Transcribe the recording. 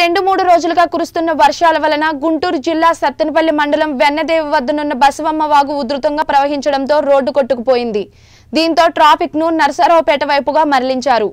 రెండు మూడు రోజులుగా కురుస్తున్న వర్షాల వలన గుంటూరు జిల్లా సత్తెనపల్లి మండలం వెన్నదేవి వద్దనున్న బసవమ్మ వాగు ఉధృతంగా ప్రవహించడంతో రోడ్డు కొట్టుకుపోయింది దీంతో ట్రాఫిక్ ను నర్సరావుపేట వైపుగా మరలించారు